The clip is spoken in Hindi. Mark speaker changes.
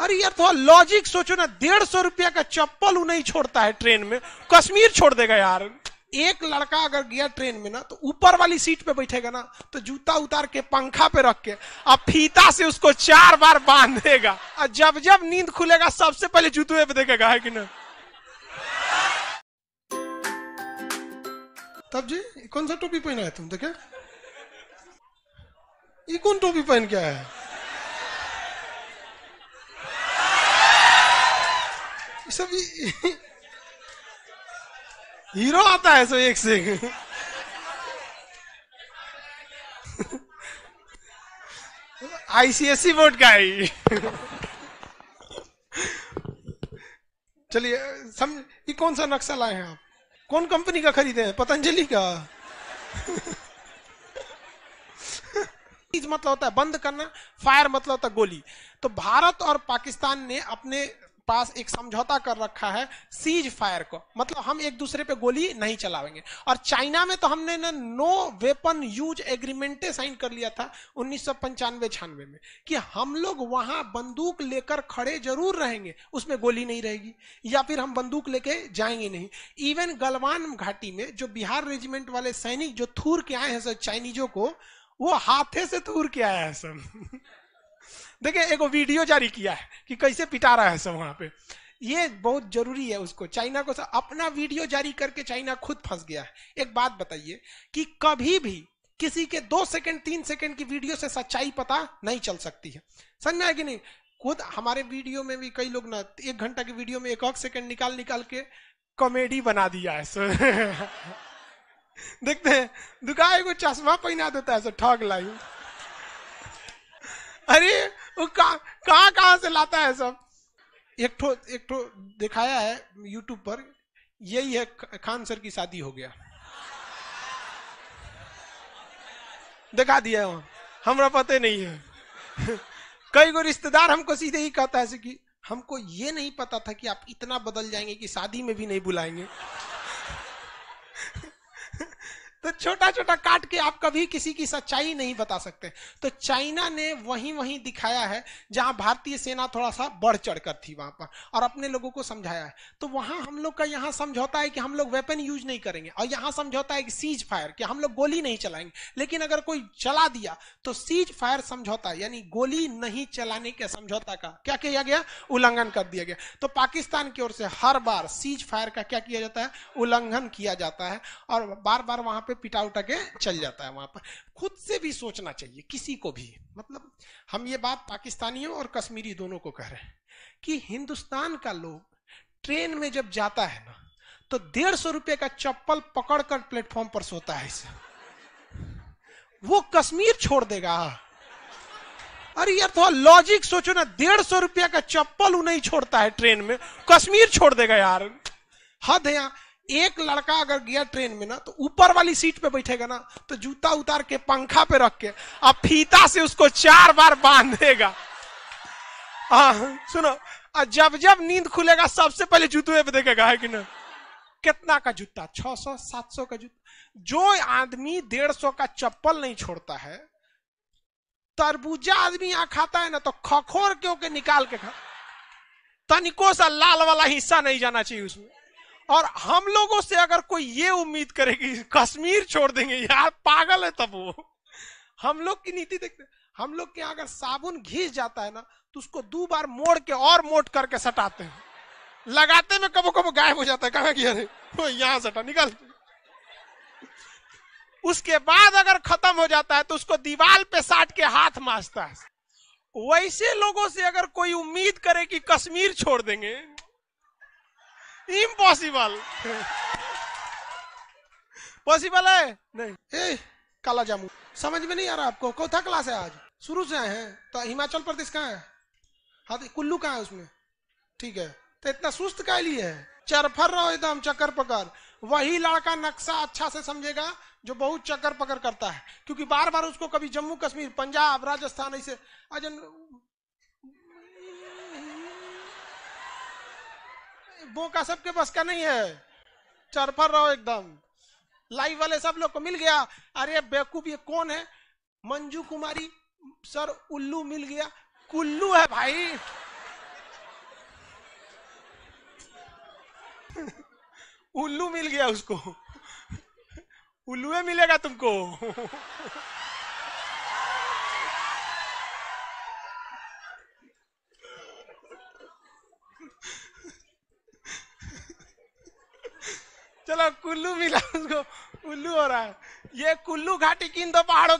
Speaker 1: अरे यार थोड़ा तो लॉजिक सोचो ना डेढ़ सौ रुपया का चप्पल वो नहीं छोड़ता है ट्रेन में कश्मीर छोड़ देगा यार एक लड़का अगर गया ट्रेन में ना तो ऊपर वाली सीट पे बैठेगा ना तो जूता उतार के पंखा पे रख के अब फीता से उसको चार बार बांधेगा और जब जब नींद खुलेगा सबसे पहले जूते पे देखेगा है कि नहीं तब जी कौन सा टोपी पहना है तुम देखे ये कौन टोपी पहन के आया है सब हीरो आता है सो एक से एक आईसीएसई बोर्ड का ही चलिए समझ ये कौन सा नक्शा लाए हैं आप कौन कंपनी का खरीदे हैं पतंजलि का चीज मतलब होता है बंद करना फायर मतलब होता है गोली तो भारत और पाकिस्तान ने अपने पास एक समझौता कर रखा है सीज फायर को मतलब हम एक दूसरे पे गोली नहीं चलावेंगे और चाइना में तो हमने ना no weapon use agreement sign कर लिया था उन्नीस सौ पंचानवे छियानवे में कि हम लोग वहां बंदूक लेकर खड़े जरूर रहेंगे उसमें गोली नहीं रहेगी या फिर हम बंदूक लेके जाएंगे नहीं इवन गलवान घाटी में जो बिहार रेजिमेंट वाले सैनिक जो थूर के आए हैं सर चाइनीजों को वो हाथे से थूर के आया है सर देखिए एक वीडियो जारी किया है कि कैसे पिटा रहा है सब वहां पे ये बहुत जरूरी है उसको चाइना को अपना वीडियो जारी करके चाइना खुद फंस गया है एक बात बताइए कि कभी भी किसी के दो सेकंड तीन सेकंड की वीडियो से सच्चाई पता नहीं चल सकती है समझ में कि नहीं खुद हमारे वीडियो में भी कई लोग ना एक घंटा की वीडियो में एक एक सेकंड निकाल निकाल के कॉमेडी बना दिया है सो देखते हैं दुकान को चश्मा पहना देता है सो ठग लाइव अरे वो कहाँ कहाँ से लाता है सब एक ठो एक ठो दिखाया है यूट्यूब पर यही है खान सर की शादी हो गया दिखा दिया है हमारा पता नहीं है कई गो रिश्तेदार हमको सीधे ही कहता है कि हमको ये नहीं पता था कि आप इतना बदल जाएंगे कि शादी में भी नहीं बुलाएंगे तो छोटा छोटा काट के आप कभी किसी की सच्चाई नहीं बता सकते तो चाइना ने वहीं वहीं दिखाया है जहां भारतीय सेना थोड़ा सा बढ़ चढ़ कर थी वहां पर और अपने लोगों को समझाया है तो वहां हम लोग का यहाँ समझौता है कि हम लोग वेपन यूज नहीं करेंगे और यहाँ समझौता है कि सीज फायर कि हम लोग गोली नहीं चलाएंगे लेकिन अगर कोई चला दिया तो सीज फायर समझौता यानी गोली नहीं चलाने के समझौता का क्या किया गया उल्लंघन कर दिया गया तो पाकिस्तान की ओर से हर बार सीज फायर का क्या किया जाता है उल्लंघन किया जाता है और बार बार वहां पे पिटा उठा के चल जाता है वहां पर खुद से भी सोचना चाहिए किसी को भी मतलब हम ये बात पाकिस्तानियों और कश्मीरी दोनों को कह रहे हैं कि हिंदुस्तान का लोग ट्रेन में जब जाता है ना तो डेढ़ सौ रुपये का चप्पल पकड़कर प्लेटफॉर्म पर सोता है इसे वो कश्मीर छोड़ देगा अरे यार थोड़ा तो लॉजिक सोचो ना डेढ़ सौ रुपया का चप्पल नहीं छोड़ता है ट्रेन में कश्मीर छोड़ देगा यार हद है यहाँ एक लड़का अगर गया ट्रेन में ना तो ऊपर वाली सीट पे बैठेगा ना तो जूता उतार के पंखा पे रख के अब फीता से उसको चार बार बांधेगा सुनो आ जब जब नींद खुलेगा सबसे पहले जूते पे देखेगा है कि ना कितना का जूता 600 700 का जूता जो आदमी डेढ़ सौ का चप्पल नहीं छोड़ता है तरबूजा आदमी यहां खाता है ना तो खखोर क्यों के निकाल के खा तनिको सा लाल वाला हिस्सा नहीं जाना चाहिए उसमें और हम लोगों से अगर कोई ये उम्मीद करेगी कश्मीर छोड़ देंगे यार पागल है तब वो हम लोग की नीति देखते हम लोग के अगर साबुन घिस जाता है ना तो उसको दो बार मोड़ के और मोड़ करके सटाते हैं लगाते में कबो कबो गायब हो जाता है कहा अरे तो यहां सटा निकल उसके बाद अगर खत्म हो जाता है तो उसको दीवार पे साट के हाथ मारता है वैसे लोगों से अगर कोई उम्मीद करे कि कश्मीर छोड़ देंगे इम्पॉसिबल पॉसिबल है नहीं ए, काला जामुन समझ में नहीं आ रहा आपको कौथा क्लास है आज शुरू से आए हैं तो हिमाचल प्रदेश कहाँ है हाँ तो कुल्लू कहाँ है उसमें ठीक है तो इतना सुस्त का लिए है चरफर रहो एकदम चक्कर पकड़ वही लड़का नक्शा अच्छा से समझेगा जो बहुत चक्कर पकड़ करता है क्योंकि बार बार उसको कभी जम्मू कश्मीर पंजाब राजस्थान ऐसे अजन बोका सबके बस का नहीं है चरफर रहो एकदम लाइव वाले सब लोग को मिल गया अरे बेकूफ ये कौन है मंजू कुमारी सर उल्लू मिल गया कुल्लू है भाई उल्लू मिल गया उसको उल्लू मिलेगा तुमको चलो कुल्लू मिला उसको कुल्लू हो रहा है ये कुल्लू घाटी किन दो पहाड़ों